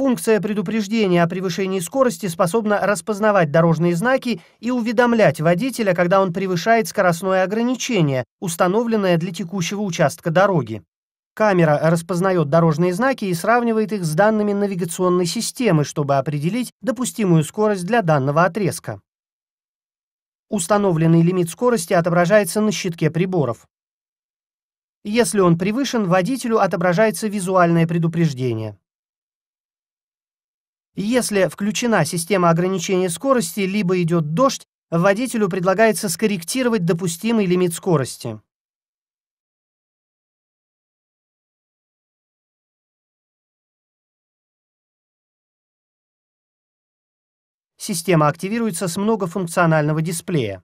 Функция предупреждения о превышении скорости способна распознавать дорожные знаки и уведомлять водителя, когда он превышает скоростное ограничение, установленное для текущего участка дороги. Камера распознает дорожные знаки и сравнивает их с данными навигационной системы, чтобы определить допустимую скорость для данного отрезка. Установленный лимит скорости отображается на щитке приборов. Если он превышен, водителю отображается визуальное предупреждение. Если включена система ограничения скорости, либо идет дождь, водителю предлагается скорректировать допустимый лимит скорости. Система активируется с многофункционального дисплея.